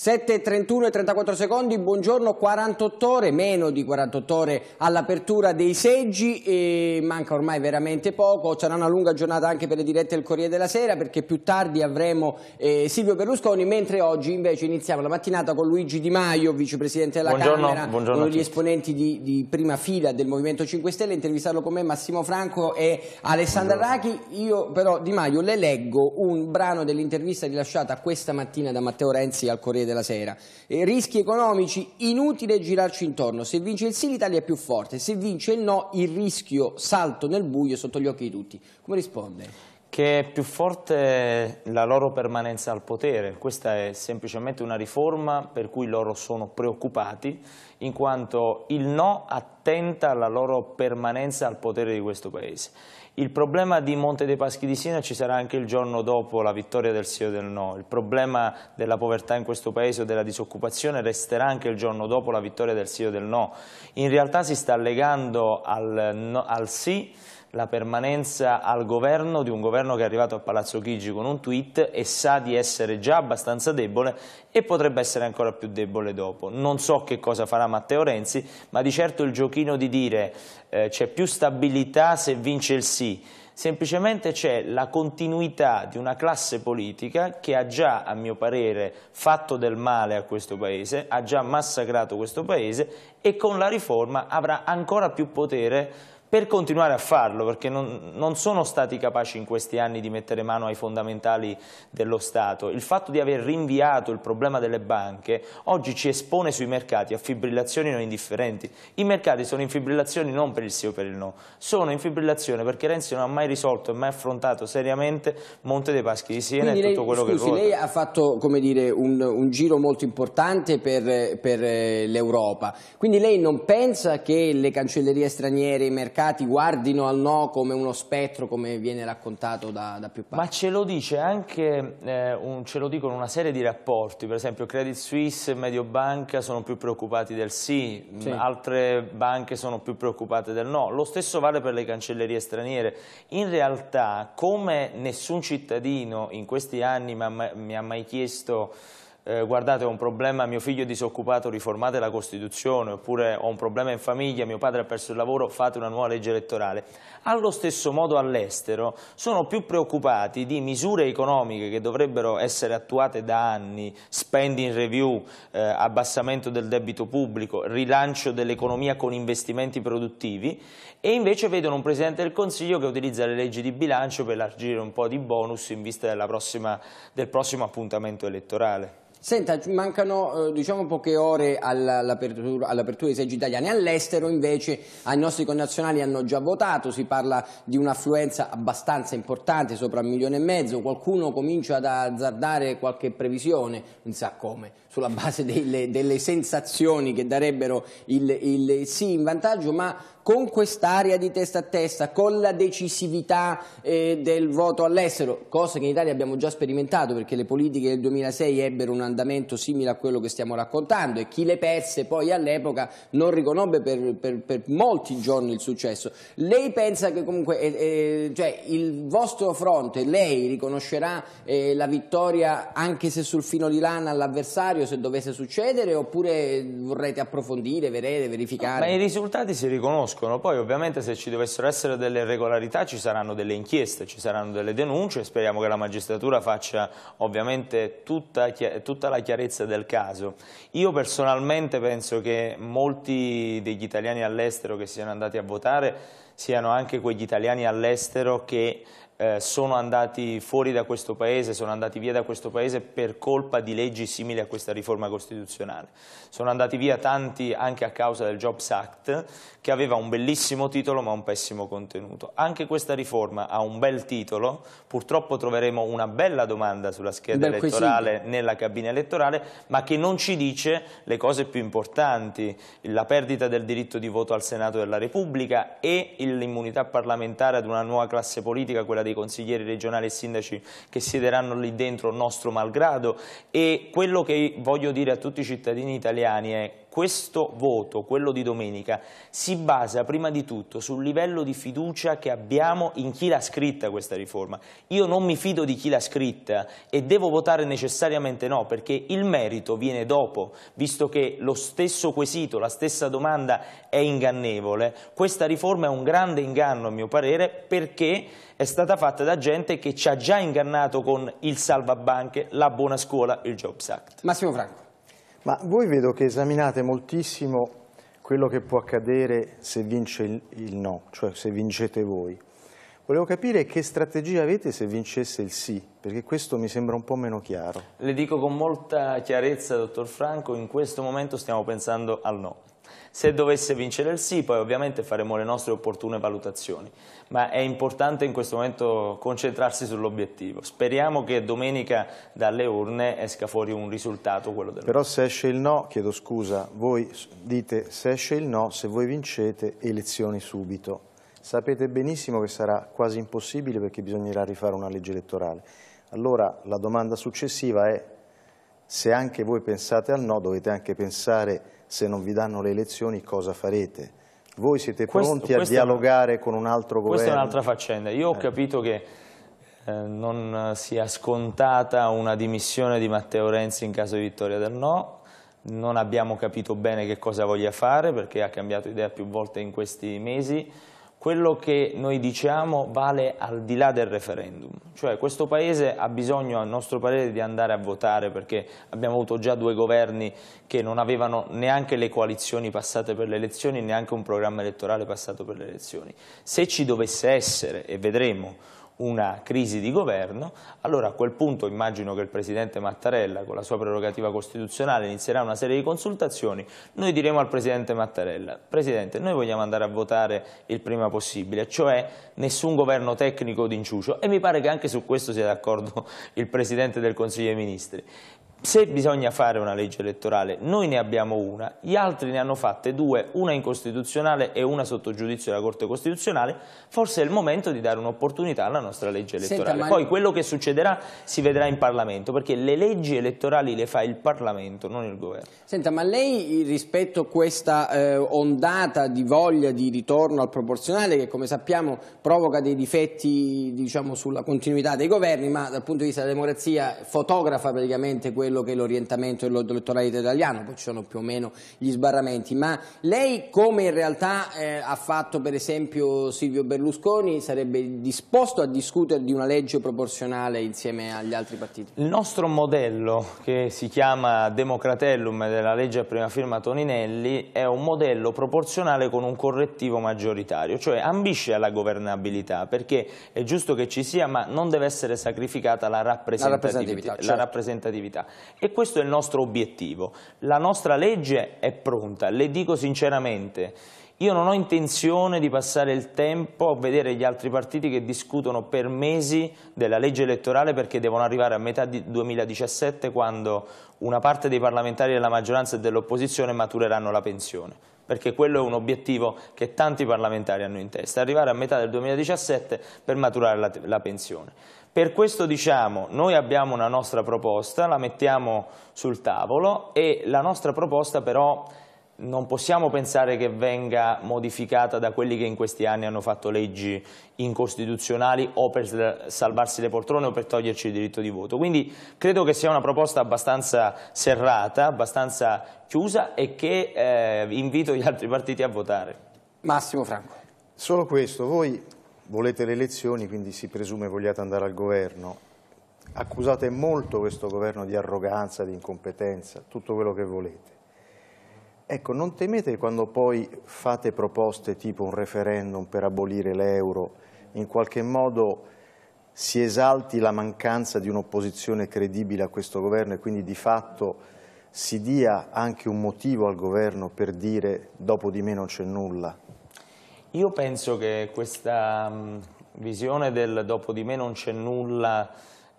7.31 e 34 secondi, buongiorno, 48 ore, meno di 48 ore all'apertura dei seggi, e manca ormai veramente poco, sarà una lunga giornata anche per le dirette del Corriere della Sera perché più tardi avremo eh, Silvio Berlusconi, mentre oggi invece iniziamo la mattinata con Luigi Di Maio, vicepresidente della buongiorno, Camera, buongiorno uno degli esponenti di, di, prima fila del Movimento 5 Stelle, intervistarlo con me Massimo Franco e Alessandra Rachi, io però Di Maio le leggo un brano dell'intervista rilasciata questa mattina da Matteo Renzi al Corriere della sera. E rischi economici, inutile girarci intorno. Se vince il sì l'Italia è più forte, se vince il no il rischio salto nel buio sotto gli occhi di tutti. Come risponde? Che è più forte la loro permanenza al potere. Questa è semplicemente una riforma per cui loro sono preoccupati in quanto il no attenta alla loro permanenza al potere di questo Paese. Il problema di Monte dei Paschi di Siena ci sarà anche il giorno dopo la vittoria del sì o del no. Il problema della povertà in questo paese o della disoccupazione resterà anche il giorno dopo la vittoria del sì o del no. In realtà si sta legando al, no, al sì la permanenza al governo di un governo che è arrivato a Palazzo Chigi con un tweet e sa di essere già abbastanza debole e potrebbe essere ancora più debole dopo. Non so che cosa farà Matteo Renzi, ma di certo il giochino di dire eh, c'è più stabilità se vince il sì, semplicemente c'è la continuità di una classe politica che ha già, a mio parere, fatto del male a questo Paese, ha già massacrato questo Paese e con la riforma avrà ancora più potere per continuare a farlo, perché non, non, sono stati capaci in questi anni di mettere mano ai fondamentali dello Stato. Il fatto di aver rinviato il problema delle banche oggi ci espone sui mercati a fibrillazioni non indifferenti. I mercati sono in fibrillazioni non per il sì o per il no, sono in fibrillazione perché Renzi non ha mai risolto e mai affrontato seriamente Monte dei Paschi di Siena Quindi e tutto quello lei, quello scusi, che ruota. Lei ha fatto dire, un, un, giro molto importante per, per eh, l'Europa, quindi lei non pensa che le cancellerie straniere, i mercati mercati guardino al no come uno spettro, come viene raccontato da, da più parti. Ma ce lo dice anche, eh, un, ce lo dicono una serie di rapporti, per esempio Credit Suisse e Mediobanca sono più preoccupati del sì, sì, altre banche sono più preoccupate del no, lo stesso vale per le cancellerie straniere. In realtà, come nessun cittadino in questi anni mi ha mai chiesto eh, guardate ho un problema, mio figlio è disoccupato, riformate la Costituzione, oppure ho un problema in famiglia, mio padre ha perso il lavoro, fate una nuova legge elettorale. Allo stesso modo all'estero sono più preoccupati di misure economiche che dovrebbero essere attuate da anni, spending review, eh, abbassamento del debito pubblico, rilancio dell'economia con investimenti produttivi e invece vedono un Presidente del Consiglio che utilizza le leggi di bilancio per largire un po' di bonus in vista prossima, del prossimo appuntamento elettorale. Senta, mancano eh, diciamo, poche ore all'apertura, all'apertura dei seggi italiani. All'estero invece i nostri connazionali hanno già votato, si parla di un'affluenza abbastanza importante, sopra un milione e mezzo. Qualcuno comincia ad azzardare qualche previsione, non sa come, sulla base delle, delle sensazioni che darebbero il, il sì in vantaggio, ma con quest'area di testa a testa, con la decisività eh, del voto all'estero, cosa che in Italia abbiamo già sperimentato perché le politiche del 2006 ebbero una andamento simile a quello che stiamo raccontando e chi le perse poi all'epoca non riconobbe per, per, per, molti giorni il successo. Lei pensa che comunque eh, eh cioè, il vostro fronte, lei riconoscerà eh, la vittoria anche se sul filo di lana all'avversario se dovesse succedere oppure vorrete approfondire, vedere, verificare? No, ma i risultati si riconoscono, poi ovviamente se ci dovessero essere delle irregolarità ci saranno delle inchieste, ci saranno delle denunce, speriamo che la magistratura faccia ovviamente tutta, tutta tutta la chiarezza del caso. Io personalmente penso che molti degli italiani all'estero che siano andati a votare siano anche quegli italiani all'estero che eh, sono andati fuori da questo paese, sono andati via da questo paese per colpa di leggi simili a questa riforma costituzionale. Sono andati via tanti anche a causa del Jobs Act, che aveva un bellissimo titolo ma un pessimo contenuto. Anche questa riforma ha un bel titolo, purtroppo troveremo una bella domanda sulla scheda Beh, elettorale sì. nella cabina elettorale, ma che non ci dice le cose più importanti, la perdita del diritto di voto al Senato della Repubblica e l'immunità parlamentare ad una nuova classe politica, quella dei dei consiglieri regionali e sindaci che siederanno lì dentro nostro malgrado e quello che voglio dire a tutti i cittadini italiani è questo voto, quello di domenica, si basa prima di tutto sul livello di fiducia che abbiamo in chi l'ha scritta questa riforma. Io non mi fido di chi l'ha scritta e devo votare necessariamente no, perché il merito viene dopo, visto che lo stesso quesito, la stessa domanda è ingannevole. Questa riforma è un grande inganno, a mio parere, perché è stata fatta da gente che ci ha già ingannato con il salvabanche, la buona scuola, il Jobs Act. Massimo Franco. Ma voi vedo che esaminate moltissimo quello che può accadere se vince il, il no, cioè se vincete voi. Volevo capire che strategia avete se vincesse il sì, perché questo mi sembra un po' meno chiaro. Le dico con molta chiarezza, dottor Franco, in questo momento stiamo pensando al no. Se dovesse vincere il sì, poi ovviamente faremo le nostre opportune valutazioni, ma è importante in questo momento concentrarsi sull'obiettivo. Speriamo che domenica dalle urne esca fuori un risultato, quello del Però se esce il no, chiedo scusa, voi dite se esce il no, se voi vincete, elezioni subito. Sapete benissimo che sarà quasi impossibile perché bisognerà rifare una legge elettorale. Allora la domanda successiva è se anche voi pensate al no dovete anche pensare se non vi danno le elezioni cosa farete? Voi siete questo, pronti a questo, dialogare con un altro governo? Questa è un'altra faccenda. Io ho eh. capito che eh, non sia scontata una dimissione di Matteo Renzi in caso di vittoria del no, non abbiamo capito bene che cosa voglia fare perché ha cambiato idea più volte in questi mesi, quello che noi diciamo vale al di là del referendum, cioè questo Paese ha bisogno a nostro parere di andare a votare perché abbiamo avuto già due governi che non avevano neanche le coalizioni passate per le elezioni, neanche un programma elettorale passato per le elezioni. Se ci dovesse essere, e vedremo, una crisi di governo, allora a quel punto immagino che il Presidente Mattarella con la sua prerogativa costituzionale inizierà una serie di consultazioni, noi diremo al Presidente Mattarella, Presidente noi vogliamo andare a votare il prima possibile, cioè nessun governo tecnico di inciucio e mi pare che anche su questo sia d'accordo il Presidente del Consiglio dei Ministri se bisogna fare una legge elettorale, noi ne abbiamo una, gli altri ne hanno fatte due, una incostituzionale e una sotto giudizio della Corte Costituzionale, forse è il momento di dare un'opportunità alla nostra legge elettorale. Senta, Poi quello che succederà si vedrà in Parlamento, perché le leggi elettorali le fa il Parlamento, non il Governo. Senta, ma lei rispetto a questa eh, ondata di voglia di ritorno al proporzionale, che come sappiamo provoca dei difetti diciamo, sulla continuità dei governi, ma dal punto di vista della democrazia fotografa praticamente quello quello che è l'orientamento dell'elettorato italiano, poi ci sono più o meno gli sbarramenti, ma lei come in realtà eh, ha fatto per esempio Silvio Berlusconi sarebbe disposto a discutere di una legge proporzionale insieme agli altri partiti? Il nostro modello che si chiama Democratellum della legge a prima firma Toninelli è un modello proporzionale con un correttivo maggioritario, cioè ambisce alla governabilità perché è giusto che ci sia ma non deve essere sacrificata la rappresentatività. La rappresentatività, certo. la rappresentatività. E questo è il nostro obiettivo. La nostra legge è pronta, le dico sinceramente, io non ho intenzione di passare il tempo a vedere gli altri partiti che discutono per mesi della legge elettorale perché devono arrivare a metà di 2017 quando una parte dei parlamentari della maggioranza e dell'opposizione matureranno la pensione perché quello è un obiettivo che tanti parlamentari hanno in testa, arrivare a metà del 2017 per maturare la, la pensione. Per questo diciamo, noi abbiamo una nostra proposta, la mettiamo sul tavolo e la nostra proposta però non possiamo pensare che venga modificata da quelli che in questi anni hanno fatto leggi incostituzionali o per salvarsi le poltrone o per toglierci il diritto di voto. Quindi credo che sia una proposta abbastanza serrata, abbastanza chiusa e che eh, invito gli altri partiti a votare. Massimo Franco. Solo questo, voi volete le elezioni, quindi si presume vogliate andare al governo. Accusate molto questo governo di arroganza, di incompetenza, tutto quello che volete Ecco, non temete quando poi fate proposte tipo un referendum per abolire l'euro, in qualche modo si esalti la mancanza di un'opposizione credibile a questo governo e quindi di fatto si dia anche un motivo al governo per dire dopo di me non c'è nulla? Io penso che questa visione del dopo di me non c'è nulla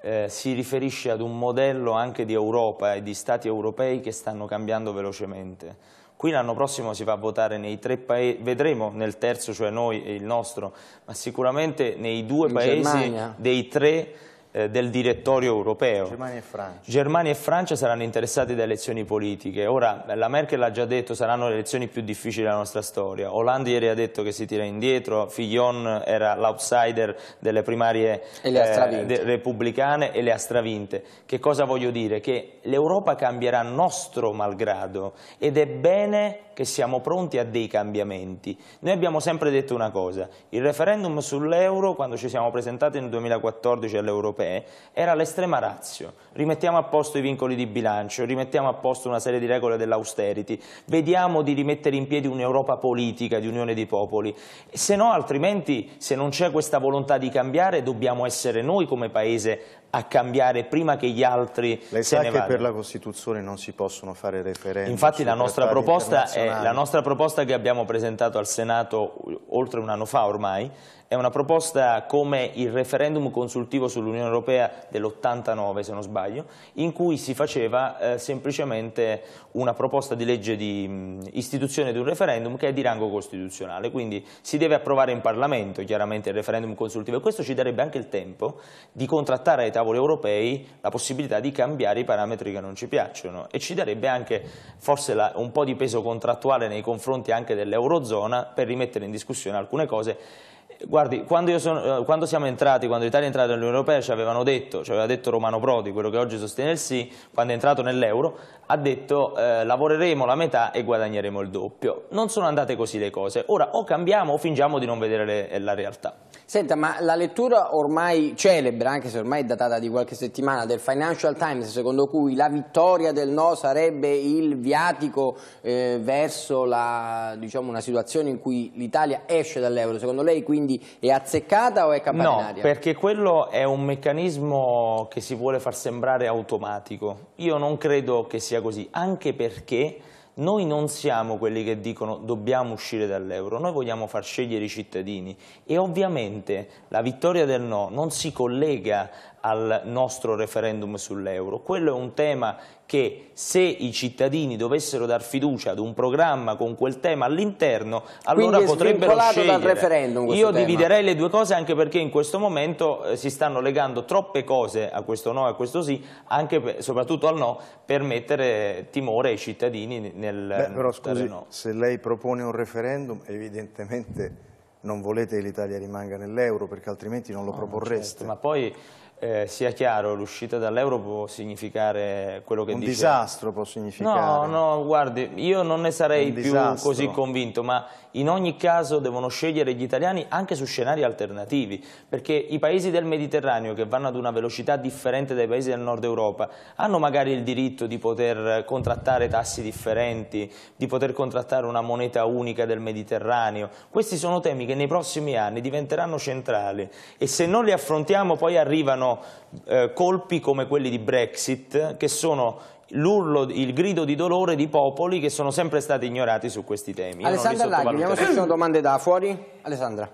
eh, si riferisce ad un modello anche di Europa e di stati europei che stanno cambiando velocemente. Qui l'anno prossimo si va a votare nei tre paesi, vedremo nel terzo, cioè noi e il nostro, ma sicuramente nei due In paesi Germania. dei tre eh, del direttorio europeo. Germania e Francia. Germania e Francia saranno interessati da elezioni politiche. Ora, la Merkel l'ha già detto, saranno le elezioni più difficili della nostra storia. Hollande ieri ha detto che si tira indietro, Fillon era l'outsider delle primarie eh, de repubblicane e le ha stravinte. Che cosa voglio dire? Che l'Europa cambierà nostro malgrado ed è bene che siamo pronti a dei cambiamenti. Noi abbiamo sempre detto una cosa, il referendum sull'euro, quando ci siamo presentati nel 2014 alle europee, era l'estrema razio. Rimettiamo a posto i vincoli di bilancio, rimettiamo a posto una serie di regole dell'austerity, vediamo di rimettere in piedi un'Europa politica, di unione di popoli. Se no, altrimenti, se non c'è questa volontà di cambiare, dobbiamo essere noi come Paese a cambiare prima che gli altri Lei se ne vadano. Lei sa che per la Costituzione non si possono fare referendum. Infatti la nostra, proposta è, la nostra proposta che abbiamo presentato al Senato oltre un anno fa ormai è una proposta come il referendum consultivo sull'Unione Europea dell'89, se non sbaglio, in cui si faceva eh, semplicemente una proposta di legge di mh, istituzione di un referendum che è di rango costituzionale, quindi si deve approvare in Parlamento chiaramente il referendum consultivo e questo ci darebbe anche il tempo di contrattare ai tavoli europei la possibilità di cambiare i parametri che non ci piacciono e ci darebbe anche forse la, un po' di peso contrattuale nei confronti anche dell'Eurozona per rimettere in discussione alcune cose Guardi, quando, sono, eh, quando siamo entrati, quando l'Italia è entrata nell'Unione Europea, ci avevano detto, ci aveva detto Romano Prodi, quello che oggi sostiene il sì, quando è entrato nell'euro, ha detto eh, lavoreremo la metà e guadagneremo il doppio. Non sono andate così le cose. Ora o cambiamo o fingiamo di non vedere le, la realtà. Senta, ma la lettura ormai celebre, anche se ormai è datata di qualche settimana, del Financial Times, secondo cui la vittoria del no sarebbe il viatico eh, verso la, diciamo, una situazione in cui l'Italia esce dall'euro, secondo lei quindi è azzeccata o è campanaria? No, perché quello è un meccanismo che si vuole far sembrare automatico. Io non credo che sia così, anche perché noi non siamo quelli che dicono dobbiamo uscire dall'euro, noi vogliamo far scegliere i cittadini e ovviamente la vittoria del no non si collega al nostro referendum sull'euro. Quello è un tema che se i cittadini dovessero dar fiducia ad un programma con quel tema all'interno, allora potrebbero scegliere. Io tema. dividerei le due cose anche perché in questo momento eh, si stanno legando troppe cose a questo no e a questo sì, per, soprattutto al no, per mettere timore ai cittadini nel Beh, però scusi, no. se lei propone un referendum, evidentemente non volete che l'Italia rimanga nell'euro perché altrimenti non lo no, ah, proporreste. Certo, ma poi eh, sia chiaro, l'uscita dall'euro può significare quello che un dice... Un disastro può significare. No, no, guardi, io non ne sarei più così convinto, ma in ogni caso devono scegliere gli italiani anche su scenari alternativi, perché i paesi del Mediterraneo che vanno ad una velocità differente dai paesi del nord Europa hanno magari il diritto di poter contrattare tassi differenti, di poter contrattare una moneta unica del Mediterraneo. Questi sono temi che nei prossimi anni diventeranno centrali e se non li affrontiamo poi arrivano eh, colpi come quelli di Brexit, che sono l'urlo, il grido di dolore di popoli che sono sempre stati ignorati su questi temi. Alessandra Laghi, vediamo se ci sono domande da fuori. Alessandra.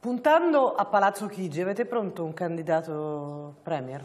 Puntando a Palazzo Chigi, avete pronto un candidato premier?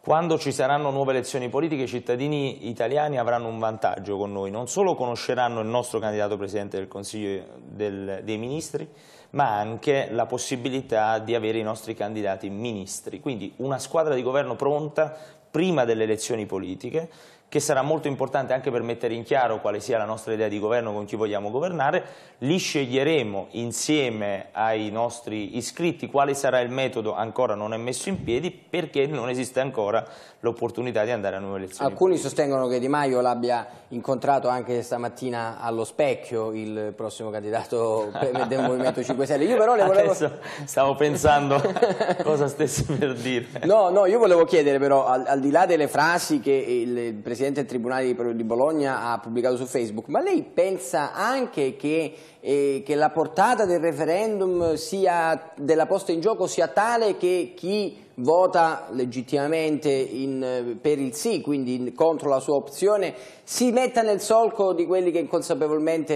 Quando ci saranno nuove elezioni politiche i cittadini italiani avranno un vantaggio con noi, non solo conosceranno il nostro candidato Presidente del Consiglio del, dei Ministri, ma anche la possibilità di avere i nostri candidati ministri. Quindi una squadra di governo pronta prima delle elezioni politiche che sarà molto importante anche per mettere in chiaro quale sia la nostra idea di governo con chi vogliamo governare, li sceglieremo insieme ai nostri iscritti quale sarà il metodo, ancora non è messo in piedi perché non esiste ancora l'opportunità di andare a nuove elezioni. Alcuni sostengono che Di Maio l'abbia incontrato anche stamattina allo specchio il prossimo candidato del Movimento 5 Stelle, io però le volevo... Adesso stavo pensando cosa stessi per dire. No, no, io volevo chiedere però, al, al di là delle frasi che il Presidente Presidente del Tribunale di Bologna ha pubblicato su Facebook, ma lei pensa anche che, eh, che la portata del referendum sia, della posta in gioco sia tale che chi vota legittimamente in, per il sì, quindi in, contro la sua opzione, si metta nel solco di quelli che inconsapevolmente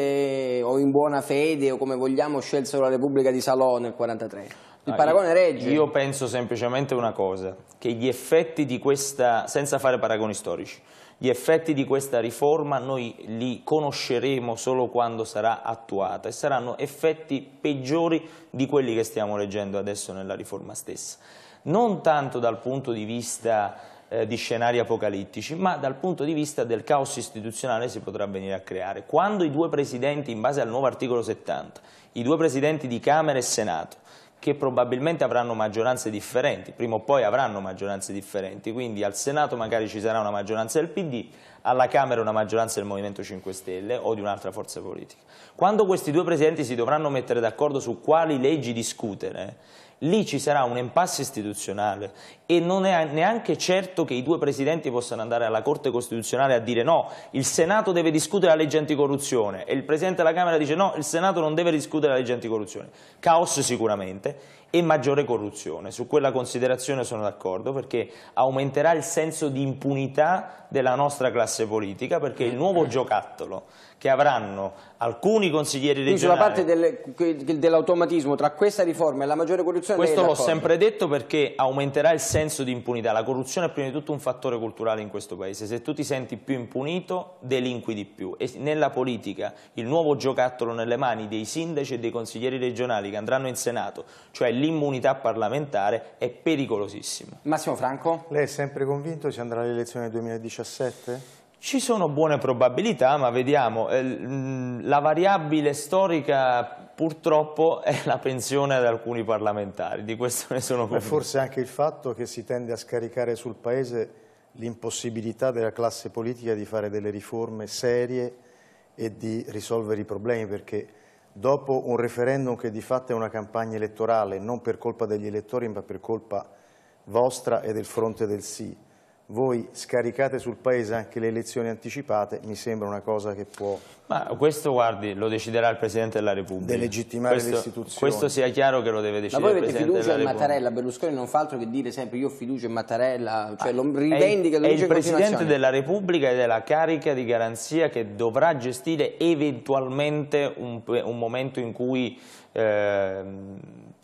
eh, o in buona fede o come vogliamo scelsero la Repubblica di Salò nel 1943? Il ah, paragone regge. Io penso semplicemente una cosa, che gli effetti di questa, senza fare paragoni storici, gli effetti di questa riforma noi li conosceremo solo quando sarà attuata e saranno effetti peggiori di quelli che stiamo leggendo adesso nella riforma stessa. Non tanto dal punto di vista eh, di scenari apocalittici, ma dal punto di vista del caos istituzionale si potrà venire a creare. Quando i due presidenti, in base al nuovo articolo 70, i due presidenti di Camera e Senato, che probabilmente avranno maggioranze differenti, prima o poi avranno maggioranze differenti, quindi al Senato magari ci sarà una maggioranza del PD, alla Camera una maggioranza del Movimento 5 Stelle o di un'altra forza politica. Quando questi due presidenti si dovranno mettere d'accordo su quali leggi discutere, lì ci sarà un impasse istituzionale e non è neanche certo che i due presidenti possano andare alla Corte Costituzionale a dire no, il Senato deve discutere la legge anticorruzione e il Presidente della Camera dice no, il Senato non deve discutere la legge anticorruzione. Caos sicuramente e maggiore corruzione. Su quella considerazione sono d'accordo perché aumenterà il senso di impunità della nostra classe politica perché il nuovo giocattolo che avranno alcuni consiglieri regionali... Quindi sulla parte dell'automatismo tra questa riforma e la maggiore corruzione... Questo l'ho sempre detto perché aumenterà il senso di impunità. La corruzione è prima di tutto un fattore culturale in questo Paese. Se tu ti senti più impunito, delinqui di più. E nella politica il nuovo giocattolo nelle mani dei sindaci e dei consiglieri regionali che andranno in Senato, cioè l'immunità parlamentare, è pericolosissimo. Massimo Franco? Lei è sempre convinto che si andrà alle elezioni del 2017? Ci sono buone probabilità, ma vediamo, eh, mm, la variabile storica purtroppo è la pensione ad alcuni parlamentari, di questo ne sono convinto. Forse anche il fatto che si tende a scaricare sul Paese l'impossibilità della classe politica di fare delle riforme serie e di risolvere i problemi, perché dopo un referendum che di fatto è una campagna elettorale, non per colpa degli elettori ma per colpa vostra e del fronte del sì, voi scaricate sul Paese anche le elezioni anticipate, mi sembra una cosa che può... Ma questo, guardi, lo deciderà il Presidente della Repubblica. Delegittimare questo, le istituzioni. Questo sia chiaro che lo deve decidere il Presidente della Repubblica. Ma voi avete fiducia in Mattarella, Berlusconi non fa altro che dire sempre io ho fiducia in Mattarella, ah, cioè ah, lo rivendica, lo è, dice il Presidente della Repubblica ed è la carica di garanzia che dovrà gestire eventualmente un, un momento in cui... Eh,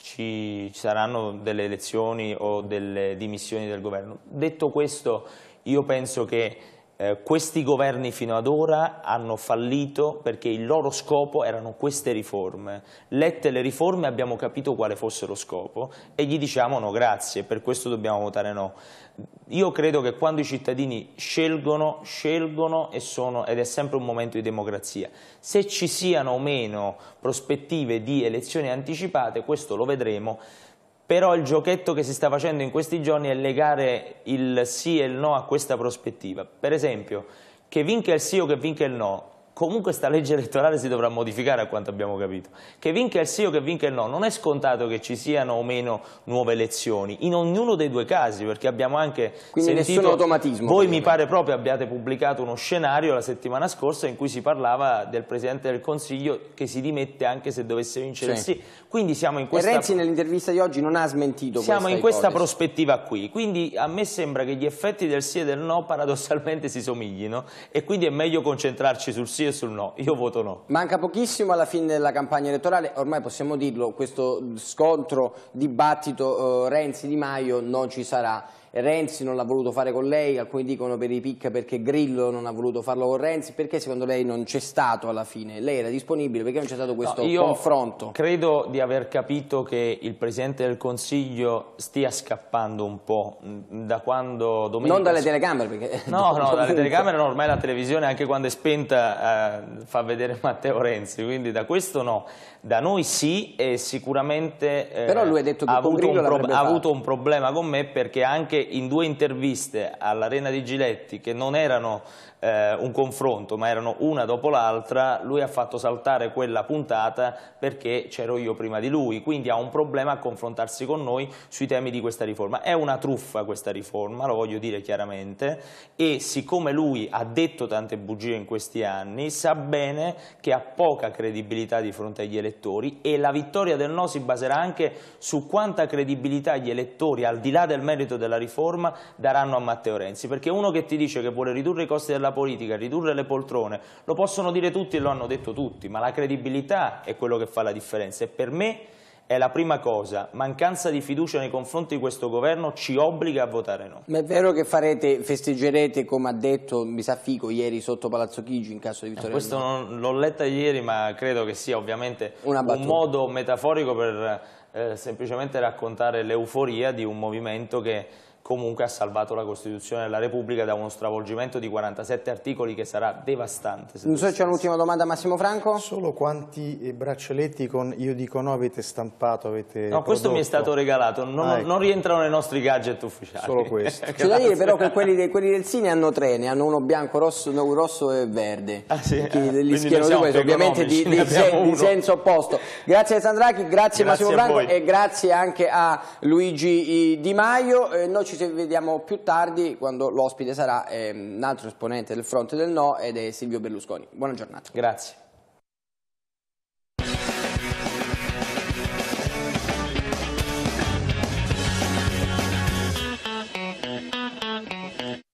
ci, saranno delle elezioni o delle dimissioni del governo. Detto questo, io penso che eh, questi governi fino ad ora hanno fallito perché il loro scopo erano queste riforme. Lette le riforme abbiamo capito quale fosse lo scopo e gli diciamo no grazie, per questo dobbiamo votare no io credo che quando i cittadini scelgono, scelgono sono, ed è sempre un momento di democrazia. Se ci siano o meno prospettive di elezioni anticipate, questo lo vedremo, però il giochetto che si sta facendo in questi giorni è legare il sì e il no a questa prospettiva. Per esempio, che vinca il sì o che vinca il no, comunque questa legge elettorale si dovrà modificare a quanto abbiamo capito. Che vinca il sì o che vinca il no, non è scontato che ci siano o meno nuove elezioni, in ognuno dei due casi, perché abbiamo anche Quindi sentito... nessun automatismo. Voi mi pare proprio abbiate pubblicato uno scenario la settimana scorsa in cui si parlava del Presidente del Consiglio che si dimette anche se dovesse vincere il sì. sì. Quindi siamo in questa... E Renzi nell'intervista di oggi non ha smentito Siamo questa in questa ipotesi. prospettiva qui, quindi a me sembra che gli effetti del sì e del no paradossalmente si somiglino e quindi è meglio concentrarci sul sì sì e sul no. Io voto no. Manca pochissimo alla fine della campagna elettorale, ormai possiamo dirlo, questo scontro, dibattito eh, Renzi-Di Maio non ci sarà. Renzi non l'ha voluto fare con lei, alcuni dicono per i picca perché Grillo non ha voluto farlo con Renzi, perché secondo lei non c'è stato alla fine? Lei era disponibile, perché non c'è stato questo no, io confronto? Credo di aver capito che il Presidente del Consiglio stia scappando un po' da quando domenica... Non dalle telecamere perché... No, no, dalle telecamere no, ormai la televisione anche quando è spenta eh, fa vedere Matteo Renzi, quindi da questo no. Da noi sì e sicuramente... Eh, Però lui ha detto che ha avuto, ha avuto un problema con me perché anche in due interviste all'Arena di Giletti che non erano eh, un confronto, ma erano una dopo l'altra, lui ha fatto saltare quella puntata perché c'ero io prima di lui, quindi ha un problema a confrontarsi con noi sui temi di questa riforma. È una truffa questa riforma, lo voglio dire chiaramente, e siccome lui ha detto tante bugie in questi anni, sa bene che ha poca credibilità di fronte agli elettori e la vittoria del no si baserà anche su quanta credibilità gli elettori, al di là del merito della riforma, daranno a Matteo Renzi, perché uno che ti dice che vuole ridurre i costi della della politica, ridurre le poltrone, lo possono dire tutti e lo hanno detto tutti, ma la credibilità è quello che fa la differenza e per me è la prima cosa, mancanza di fiducia nei confronti di questo governo ci obbliga a votare no. Ma è vero che farete, festeggerete, come ha detto mi Misafico ieri sotto Palazzo Chigi in caso di vittoria? Eh, questo non l'ho letta ieri ma credo che sia ovviamente un modo metaforico per eh, semplicemente raccontare l'euforia di un movimento che comunque ha salvato la Costituzione della Repubblica da uno stravolgimento di 47 articoli che sarà devastante. Non so, c'è un'ultima domanda Massimo Franco? Solo quanti eh, braccialetti con io dico no avete stampato, avete No, prodotto. questo mi è stato regalato, non, ah, ecco. non rientrano nei nostri gadget ufficiali. Solo questo. c'è da dire però che quelli, de, quelli, del Cine hanno tre, ne hanno uno bianco, rosso, no, rosso e verde. Ah, sì, Chi, ah, degli schierano di questo, ovviamente di, di, sen, di, senso opposto. Grazie a Sandrachi, grazie, grazie Massimo Franco e grazie anche a Luigi eh, Di Maio. Eh, noi ci ci vediamo più tardi quando l'ospite sarà ehm, un altro esponente del fronte del no ed è Silvio Berlusconi. Buona giornata. Grazie.